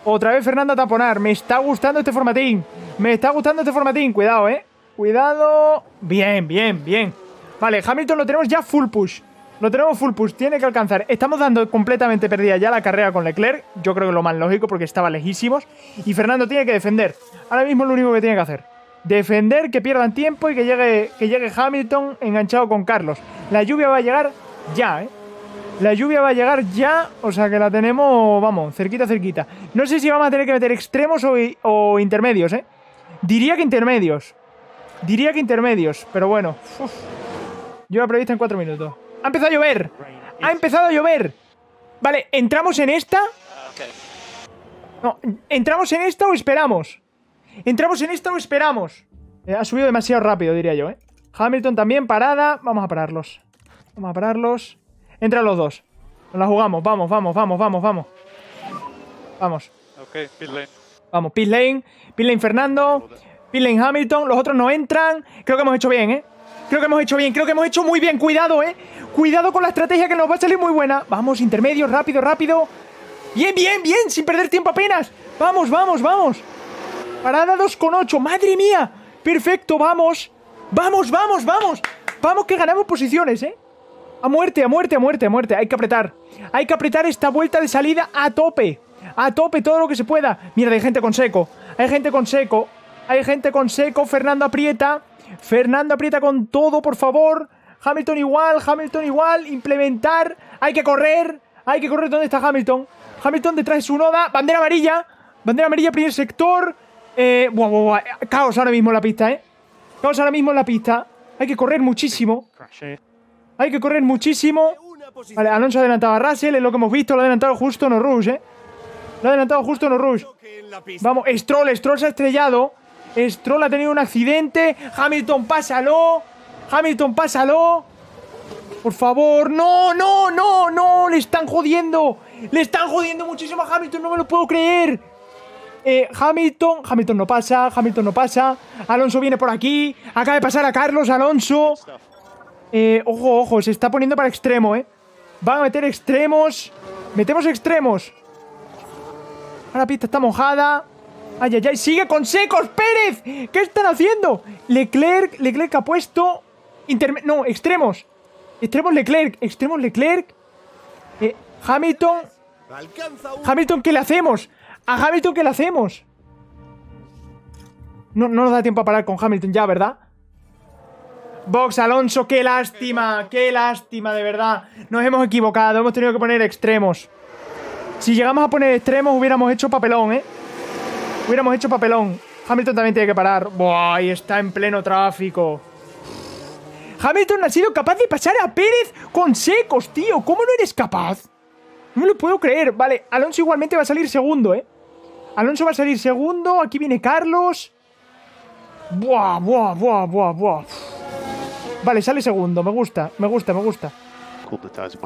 Otra vez Fernando a taponar. Me está gustando este formatín. Me está gustando este formatín. Cuidado, ¿eh? Cuidado. Bien, bien, bien. Vale, Hamilton lo tenemos ya full push. Lo tenemos full push, tiene que alcanzar. Estamos dando completamente perdida ya la carrera con Leclerc. Yo creo que lo más lógico porque estaba lejísimos. Y Fernando tiene que defender. Ahora mismo lo único que tiene que hacer defender, que pierdan tiempo y que llegue, que llegue Hamilton enganchado con Carlos. La lluvia va a llegar ya, ¿eh? La lluvia va a llegar ya, o sea que la tenemos, vamos, cerquita, cerquita. No sé si vamos a tener que meter extremos o, intermedios, ¿eh? Diría que intermedios. Diría que intermedios, pero bueno. Yo Yo prevista en cuatro minutos. ¡Ha empezado a llover! ¡Ha empezado a llover! Vale, ¿entramos en esta? Ah, no, ¿entramos en esta o esperamos? ¿Entramos en esto o esperamos? Eh, ha subido demasiado rápido, diría yo, ¿eh? Hamilton también, parada. Vamos a pararlos. Vamos a pararlos. Entran los dos. Nos la jugamos. Vamos, vamos, vamos, vamos, vamos. Vamos. Ok, pit lane. Vamos, pit lane. Pit lane Fernando. Pit lane Hamilton. Los otros no entran. Creo que hemos hecho bien, ¿eh? Creo que hemos hecho bien. Creo que hemos hecho muy bien. Cuidado, ¿eh? Cuidado con la estrategia que nos va a salir muy buena. Vamos, intermedio, rápido, rápido. Bien, bien, bien. Sin perder tiempo apenas. Vamos, vamos, vamos. Parada 2 con 8. ¡Madre mía! Perfecto, vamos. Vamos, vamos, vamos. Vamos que ganamos posiciones, ¿eh? A muerte, a muerte, a muerte, a muerte. Hay que apretar. Hay que apretar esta vuelta de salida a tope. A tope todo lo que se pueda. Mira, hay gente con seco. Hay gente con seco. Hay gente con seco. Fernando aprieta. Fernando aprieta con todo, por favor. Hamilton igual, Hamilton igual. Implementar. Hay que correr. Hay que correr. ¿Dónde está Hamilton? Hamilton detrás de su noda. Bandera amarilla. Bandera amarilla, primer sector. Eh, buah, buah, buah. Caos ahora mismo en la pista, ¿eh? Caos ahora mismo en la pista. Hay que correr muchísimo. Hay que correr muchísimo. Vale, Alonso ha adelantado a Russell, es lo que hemos visto. Lo ha adelantado justo no Rush, ¿eh? Lo ha adelantado justo no Rush. Vamos, Stroll, Stroll se ha estrellado. Stroll ha tenido un accidente. Hamilton, pásalo. Hamilton, pásalo. Por favor, no, no, no, no. Le están jodiendo. Le están jodiendo muchísimo a Hamilton, no me lo puedo creer. Eh, Hamilton, Hamilton no pasa, Hamilton no pasa. Alonso viene por aquí. Acaba de pasar a Carlos Alonso. Eh, ojo, ojo, se está poniendo para extremo, ¿eh? Van a meter extremos. Metemos extremos. Ahora la pista está mojada. Ay, ay, ay, sigue con secos, Pérez. ¿Qué están haciendo? Leclerc, Leclerc ha puesto... no, extremos. Extremos Leclerc, extremos Leclerc. Eh, Hamilton. Hamilton, ¿qué le hacemos? ¿A Hamilton qué le hacemos? No, nos da tiempo a parar con Hamilton ya, ¿verdad? Box Alonso, qué lástima, qué lástima, de verdad. Nos hemos equivocado, hemos tenido que poner extremos. Si llegamos a poner extremos, hubiéramos hecho papelón, ¿eh? Hubiéramos hecho papelón. Hamilton también tiene que parar. Buah, está en pleno tráfico. Hamilton ha sido capaz de pasar a Pérez con secos, tío. ¿Cómo no eres capaz? No lo puedo creer. Vale, Alonso igualmente va a salir segundo, ¿eh? Alonso va a salir segundo. Aquí viene Carlos. Buah, buah, buah, buah, buah. Vale, sale segundo. Me gusta, me gusta, me gusta.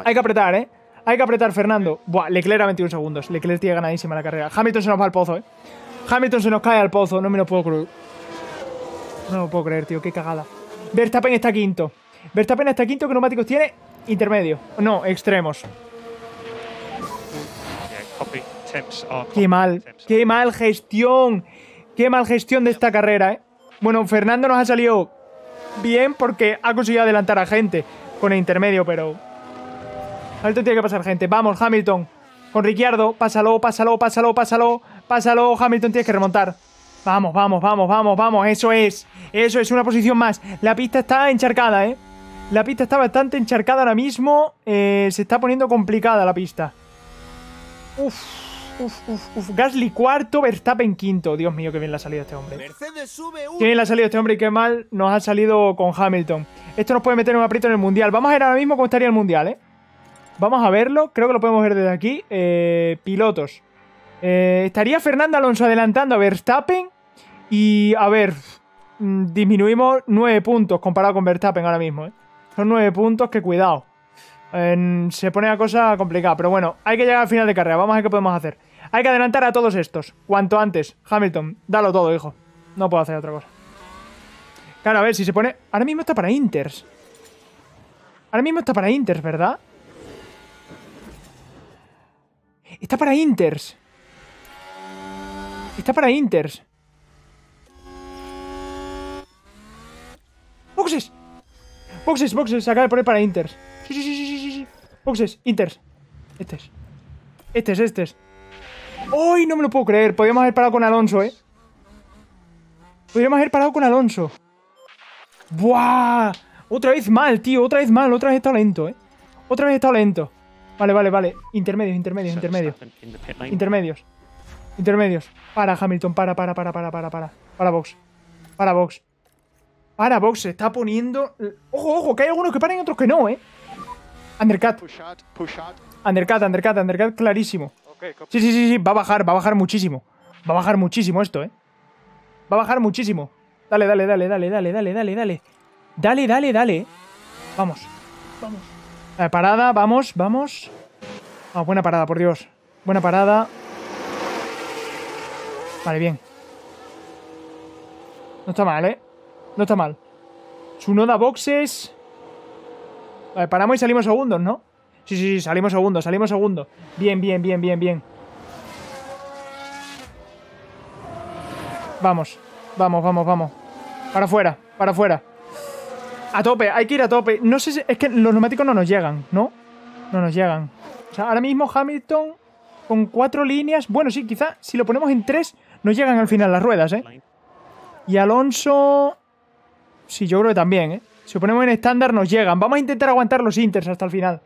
Hay que apretar, ¿eh? Hay que apretar, Fernando. Buah, Leclerc a 21 segundos. Leclerc tiene ganadísima la carrera. Hamilton se nos va al pozo, ¿eh? Hamilton se nos cae al pozo. No me lo puedo creer. No lo puedo creer, tío. Qué cagada. Verstappen está quinto. Verstappen está quinto. ¿Qué neumáticos tiene? Intermedio. No, extremos. copy. Oh, qué oh, mal, oh. qué mal gestión. Qué mal gestión de esta carrera, ¿eh? Bueno, Fernando nos ha salido bien porque ha conseguido adelantar a gente con el intermedio, pero... Hamilton tiene que pasar gente. Vamos, Hamilton. Con Ricciardo. Pásalo, pásalo, pásalo, pásalo. Pásalo, Hamilton, tienes que remontar. Vamos, vamos, vamos, vamos, vamos. Eso es. Eso es una posición más. La pista está encharcada, ¿eh? La pista está bastante encharcada ahora mismo. Eh, se está poniendo complicada la pista. Uff Uf, uf, uf. Gasly cuarto, Verstappen quinto. Dios mío, qué bien le ha salido este hombre. Qué bien le ha salido este hombre y qué mal nos ha salido con Hamilton. Esto nos puede meter un aprieto en el Mundial. Vamos a ver ahora mismo cómo estaría el Mundial, ¿eh? Vamos a verlo. Creo que lo podemos ver desde aquí. Eh, pilotos. Eh, estaría Fernando Alonso adelantando a Verstappen. Y, a ver, mm, disminuimos nueve puntos comparado con Verstappen ahora mismo, ¿eh? Son nueve puntos que cuidado. se pone la cosa complicada. Pero bueno, hay que llegar al final de carrera. Vamos a ver qué podemos hacer. Hay que adelantar a todos estos. Cuanto antes. Hamilton, dalo todo, hijo. No puedo hacer otra cosa. Claro, a ver, si se pone... Ahora mismo está para Inters. Ahora mismo está para Inters, ¿verdad? Está para Inters. Está para Inters. ¡Boxes! ¡Boxes, boxes! Se acaba de poner para Inters. Sí, sí, sí, sí, sí. Boxes, Inters. es. este es. ¡Ay, No me lo puedo creer. Podríamos haber parado con Alonso, ¿eh? Podríamos haber parado con Alonso. ¡Buah! Otra vez mal, tío. Otra vez mal. Otra vez está lento, ¿eh? Otra vez está lento. Vale, vale, vale. Intermedios, intermedios, intermedios. Intermedios. Intermedios. Para, Hamilton. Para, para, para, para, para, para. Para, box. Para, box. Para, box. Se está poniendo... Ojo, ojo, que hay algunos que paran y otros que no, ¿eh? Undercut. Undercut, undercut, undercut. Clarísimo sí, sí, sí, sí, va a bajar, va a bajar muchísimo. Va a bajar muchísimo esto, ¿eh? Va a bajar muchísimo. Dale, dale, dale, dale, dale, dale, dale, dale. Dale, dale, dale. Vamos, vamos. parada, vamos, vamos. Ah, buena parada, por Dios. Buena parada. Vale, bien. No está mal, ¿eh? No está mal. noda boxes. Vale, paramos y salimos segundos, ¿no? Sí, sí, sí, salimos segundo, salimos segundo. Bien, bien, bien, bien, bien. Vamos, vamos, vamos, vamos. Para afuera, para afuera. A tope, hay que ir a tope. No sé si. Es que los neumáticos no nos llegan, ¿no? No nos llegan. O sea, ahora mismo Hamilton con cuatro líneas. Bueno, sí, quizá si lo ponemos en tres, nos llegan al final las ruedas, ¿eh? Y Alonso. Sí, yo creo que también, ¿eh? Si lo ponemos en estándar, nos llegan. Vamos a intentar aguantar los Inters hasta el final.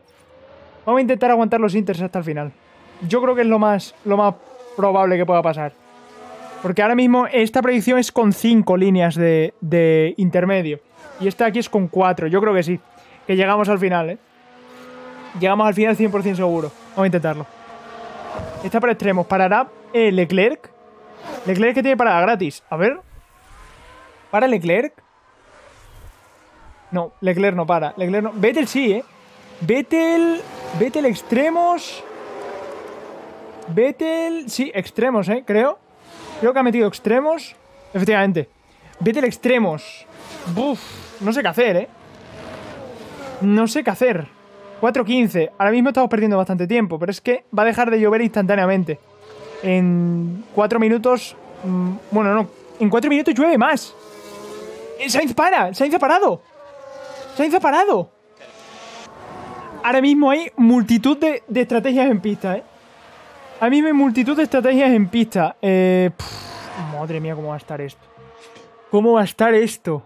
Vamos a intentar aguantar los Inters hasta el final. Yo creo que es lo más, lo más probable que pueda pasar. Porque ahora mismo esta predicción es con 5 líneas de, intermedio. Y esta aquí es con 4. Yo creo que sí. Que llegamos al final, ¿eh? Llegamos al final 100% seguro. Vamos a intentarlo. Esta para extremos. Parará eh, Leclerc. Leclerc que tiene para gratis. A ver. ¿Para Leclerc? No, Leclerc no para. Leclerc no. Vettel sí, ¿eh? Vettel el extremos. el... Sí, extremos, ¿eh? Creo. Creo que ha metido extremos. Efectivamente. el extremos. Buf. No sé qué hacer, ¿eh? No sé qué hacer. 4.15. Ahora mismo estamos perdiendo bastante tiempo, pero es que va a dejar de llover instantáneamente. En 4 minutos. Mm, bueno, no. En 4 minutos llueve más. Eh, Sainz para. Sainz ha parado. Sainz ha parado. Ahora mismo hay multitud de, estrategias en pista, ¿eh? Ahora mismo hay multitud de estrategias en pista. Eh, madre mía, ¿cómo va a estar esto? ¿Cómo va a estar esto?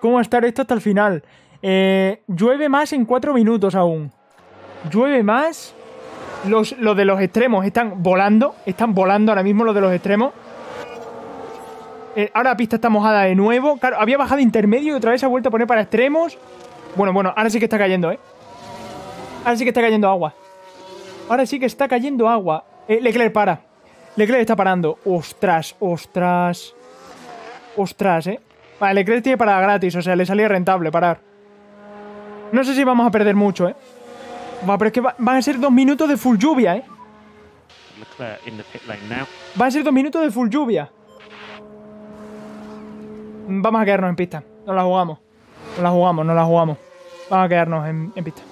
¿Cómo va a estar esto hasta el final? Eh, llueve más en cuatro minutos aún. Llueve más. Los, los de los extremos están volando. Están volando ahora mismo los de los extremos eh, ahora la pista está mojada de nuevo. Claro, había bajado intermedio y otra vez ha vuelto a poner para extremos. Bueno, bueno, ahora sí que está cayendo, ¿eh? Ahora sí que está cayendo agua. Ahora sí que está cayendo agua. Eh, Leclerc para. Leclerc está parando. Ostras, ostras. Ostras, eh. Vale, Leclerc tiene parada gratis, o sea, le salía rentable parar. No sé si vamos a perder mucho, eh. Va, pero es que van a ser dos minutos de full lluvia, eh. Van a ser dos minutos de full lluvia. Vamos a quedarnos en pista. No la jugamos. No la jugamos, no la jugamos. Vamos a quedarnos en pista.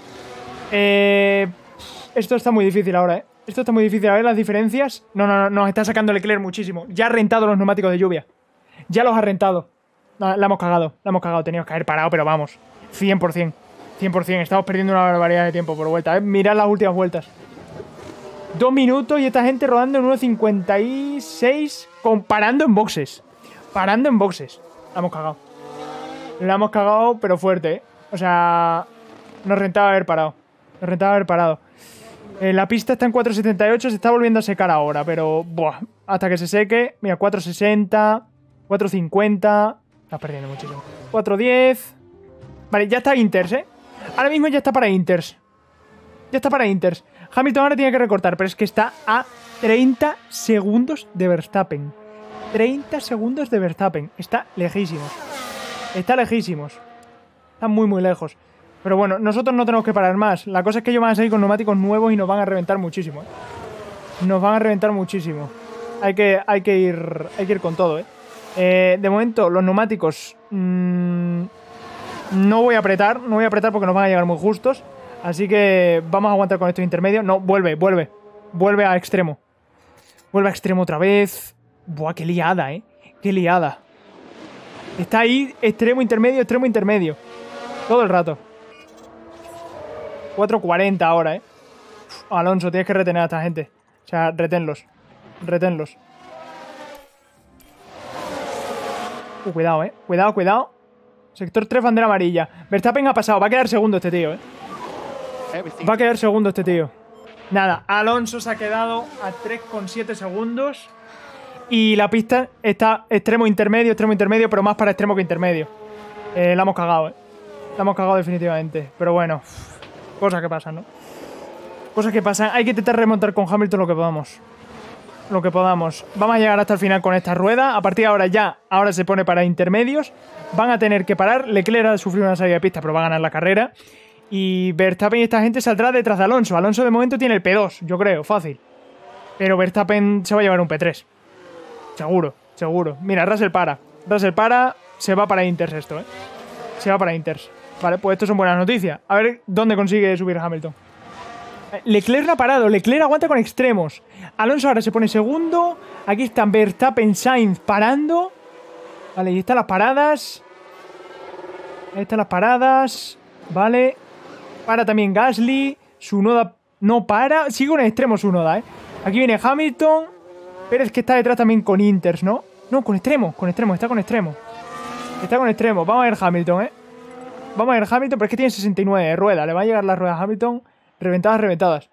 Eh, esto está muy difícil ahora, ¿eh? Esto está muy difícil. A ver las diferencias. No, no, no, nos está sacando el eclair muchísimo. Ya ha rentado los neumáticos de lluvia. Ya los ha rentado. la hemos cagado, la hemos cagado. Teníamos que haber parado, pero vamos. 100%. 100%. Estamos perdiendo una barbaridad de tiempo por vuelta. ¿eh? Mirad las últimas vueltas. Dos minutos y esta gente rodando en 1.56 parando en boxes. Parando en boxes. La hemos cagado. La hemos cagado, pero fuerte. ¿eh? O sea, nos rentaba haber parado. Lo rentaba haber parado. Eh, la pista está en 4.78, se está volviendo a secar ahora, pero hasta que se seque, mira, 4.60, 4.50, está perdiendo muchísimo. 4.10, vale, ya está Inters, ¿eh? Ahora mismo ya está para Inters. Ya está para Inters. Hamilton ahora tiene que recortar, pero es que está a 30 segundos de Verstappen. 30 segundos de Verstappen. Está lejísimos. Está lejísimos. Está muy, muy lejos. Pero bueno, nosotros no tenemos que parar más. La cosa es que ellos van a salir con neumáticos nuevos y nos van a reventar muchísimo. ¿eh? Nos van a reventar muchísimo. Hay que, hay que, ir, hay que ir con todo. ¿eh? eh de momento, los neumáticos... Mm, no voy a apretar, no voy a apretar porque nos van a llegar muy justos. Así que vamos a aguantar con estos intermedios. No, vuelve, vuelve. Vuelve a extremo. Vuelve a extremo otra vez. Buah, qué liada, ¿eh? Qué liada. Está ahí extremo, intermedio, extremo, intermedio. Todo el rato. 4.40 ahora, ¿eh? Alonso, tienes que retener a esta gente. O sea, retenlos. Retenlos. Uh, cuidado, ¿eh? Cuidado, cuidado. Sector 3, bandera amarilla. Verstappen ha pasado. Va a quedar segundo este tío, ¿eh? Va a quedar segundo este tío. Nada, Alonso se ha quedado a 3,7 segundos. Y la pista está extremo intermedio, extremo intermedio, pero más para extremo que intermedio. Eh, la hemos cagado, ¿eh? La hemos cagado definitivamente. Pero bueno, Cosas que pasan, ¿no? Cosas que pasan. Hay que intentar remontar con Hamilton lo que podamos. Lo que podamos. Vamos a llegar hasta el final con esta rueda. A partir de ahora ya, ahora se pone para intermedios. Van a tener que parar. Leclerc ha sufrido una salida de pista, pero va a ganar la carrera. Y Verstappen y esta gente saldrá detrás de Alonso. Alonso de momento tiene el P2, yo creo, fácil. Pero Verstappen se va a llevar un P3. Seguro, seguro. Mira, Russell para. Russell para, se va para Inters esto, ¿eh? Se va para Inters. Vale, pues esto son buenas noticias. A ver dónde consigue subir Hamilton. Eh, Leclerc no ha parado, Leclerc aguanta con extremos. Alonso ahora se pone segundo. Aquí están Verstappen, Sainz parando. Vale, y están las paradas. Ahí están las paradas. Vale. Para también Gasly. Su noda no para. Sigue con extremo su noda, ¿eh? Aquí viene Hamilton. es que está detrás también con Inters, ¿no? No, con extremo, con extremo, está con extremo. Está con extremo. Vamos a ver Hamilton, ¿eh? Vamos a ver, Hamilton, pero es que tiene 69 ruedas. Le va a llegar las ruedas a Hamilton reventadas, reventadas.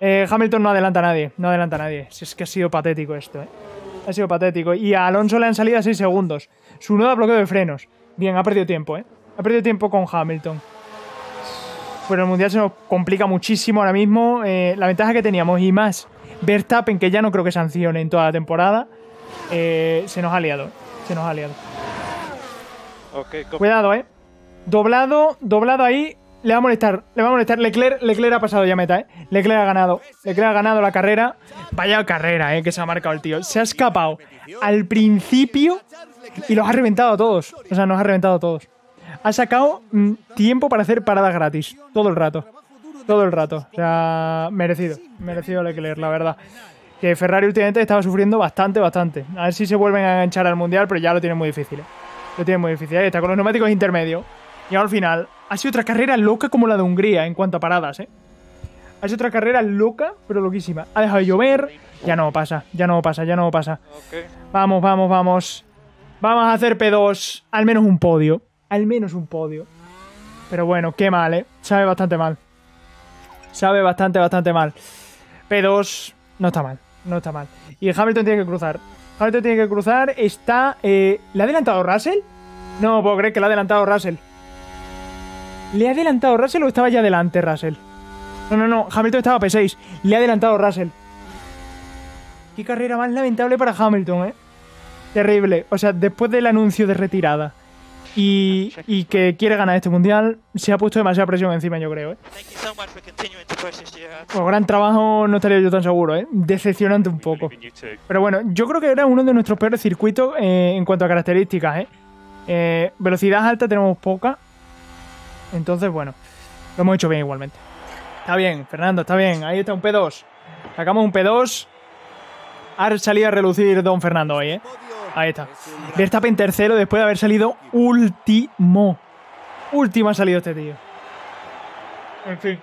Eh, Hamilton no adelanta a nadie, no adelanta a nadie. es que ha sido patético esto, ¿eh? Ha sido patético. Y a Alonso le han salido a 6 segundos. Su nuevo bloqueo de frenos. Bien, ha perdido tiempo, ¿eh? Ha perdido tiempo con Hamilton. Pero el Mundial se nos complica muchísimo ahora mismo. Eh, la ventaja que teníamos y más, Verstappen, que ya no creo que sancione en toda la temporada, eh, se nos ha liado. Se nos ha liado. Cuidado, ¿eh? Doblado, doblado ahí. Le va a molestar, le va a molestar. Leclerc, Leclerc ha pasado ya meta, ¿eh? Leclerc ha ganado. Leclerc ha ganado la carrera. Vaya carrera, ¿eh? Que se ha marcado el tío. Se ha escapado al principio y los ha reventado a todos. O sea, nos ha reventado a todos. Ha sacado mm, tiempo para hacer paradas gratis. Todo el rato. Todo el rato. O sea, merecido. Merecido Leclerc, la verdad. Que Ferrari últimamente estaba sufriendo bastante, bastante. A ver si se vuelven a enganchar al Mundial, pero ya lo tienen muy difícil. ¿eh? Lo tienen muy difícil. Ahí está con los neumáticos intermedios. Y ahora al final, ha sido otra carrera loca como la de Hungría en cuanto a paradas, ¿eh? Ha sido otra carrera loca, pero loquísima. Ha dejado de llover. Ya no pasa, ya no pasa, ya no pasa. Vamos, vamos, vamos. Vamos a hacer P2. Al menos un podio. Al menos un podio. Pero bueno, qué mal, ¿eh? Sabe bastante mal. Sabe bastante, bastante mal. P2 no está mal. No está mal. Y Hamilton tiene que cruzar. Hamilton tiene que cruzar. Está... Eh, ¿Le ha adelantado Russell? No puedo creer que le ha adelantado Russell. ¿Le ha adelantado Russell o estaba ya adelante Russell? No, no, no. Hamilton estaba P6. Le ha adelantado Russell. Qué carrera más lamentable para Hamilton, ¿eh? Terrible. O sea, después del anuncio de retirada y, que quiere ganar este mundial, se ha puesto demasiada presión encima, yo creo, ¿eh? Pues gran trabajo, no estaría yo tan seguro, ¿eh? Decepcionante un poco. Pero bueno, yo creo que era uno de nuestros peores circuitos eh, en cuanto a características, ¿eh? eh velocidad alta tenemos poca, entonces, bueno, lo hemos hecho bien igualmente. Está bien, Fernando, está bien. Ahí está un P2. Sacamos un P2. Ha salido a relucir Don Fernando hoy, ¿eh? Ahí está. Verstappen tercero después de haber salido último. Último ha salido este tío. En fin,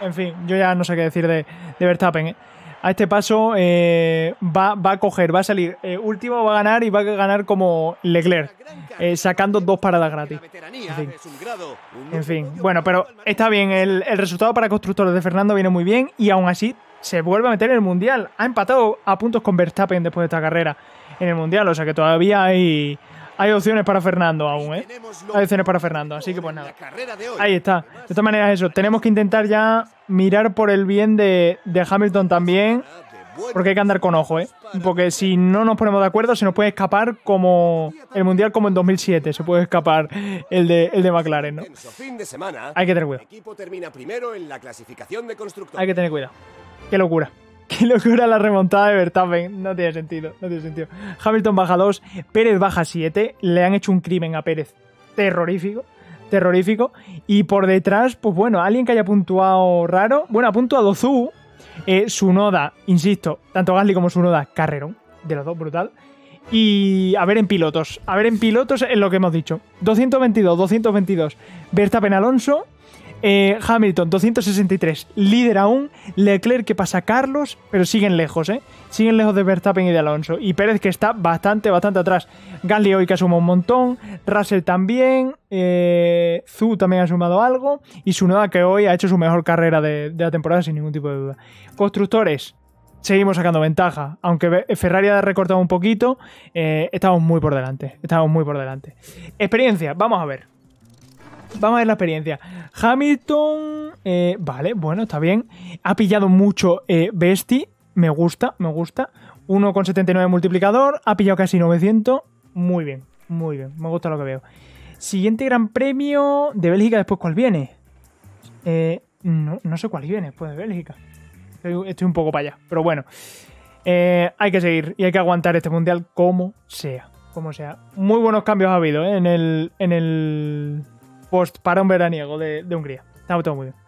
en fin, yo ya no sé qué decir de, de Verstappen. ¿eh? a este paso eh, va, a coger, va a salir eh, último, va a ganar y va a ganar como Leclerc, eh, sacando dos paradas gratis. En fin. bueno, pero está bien, el, el, resultado para constructores de Fernando viene muy bien y aún así se vuelve a meter en el Mundial. Ha empatado a puntos con Verstappen después de esta carrera en el Mundial, o sea que todavía hay, hay opciones para Fernando aún, ¿eh? Hay opciones para Fernando, así que pues nada. Ahí está. De todas maneras, eso. Tenemos que intentar ya mirar por el bien de, Hamilton también. Porque hay que andar con ojo, ¿eh? Porque si no nos ponemos de acuerdo, se nos puede escapar como el Mundial como en 2007. Se puede escapar el de, el de McLaren, ¿no? hay que tener cuidado. hay que tener cuidado. Qué locura. Qué locura la remontada de Verstappen. No tiene sentido, no tiene sentido. Hamilton baja 2, Pérez baja 7. Le han hecho un crimen a Pérez terrorífico. Terrorífico. Y por detrás, pues bueno, alguien que haya puntuado raro. Bueno, ha puntuado Zu. Eh, su Noda, insisto, tanto Gasly como su Noda carrerón. De los dos, brutal. Y a ver en pilotos. A ver en pilotos es lo que hemos dicho. 222, 222. Verstappen Alonso, eh, Hamilton, 263, líder aún. Leclerc que pasa a Carlos, pero siguen lejos, ¿eh? Siguen lejos de Verstappen y de Alonso. Y Pérez que está bastante, bastante atrás. Gasly hoy que ha sumado un montón. Russell también. Eh, Zu también ha sumado algo. Y Sunoda que hoy ha hecho su mejor carrera de, la temporada sin ningún tipo de duda. Constructores, seguimos sacando ventaja. Aunque Ferrari ha recortado un poquito, eh, estamos muy por delante. Estamos muy por delante. Experiencia, vamos a ver. Vamos a ver la experiencia. Hamilton, eh, vale, bueno, está bien. Ha pillado mucho eh, Besti, me gusta, me gusta. 1,79 multiplicador, ha pillado casi 900, muy bien, muy bien, me gusta lo que veo. Siguiente gran premio de Bélgica, después cuál viene. Eh, no, sé cuál viene después de Bélgica. Estoy un poco para allá, pero bueno. hay que seguir y hay que aguantar este mundial como sea. Como sea. Muy buenos cambios ha habido el. En el post para un veraniego de, de Hungría. Estaba todo muy bien.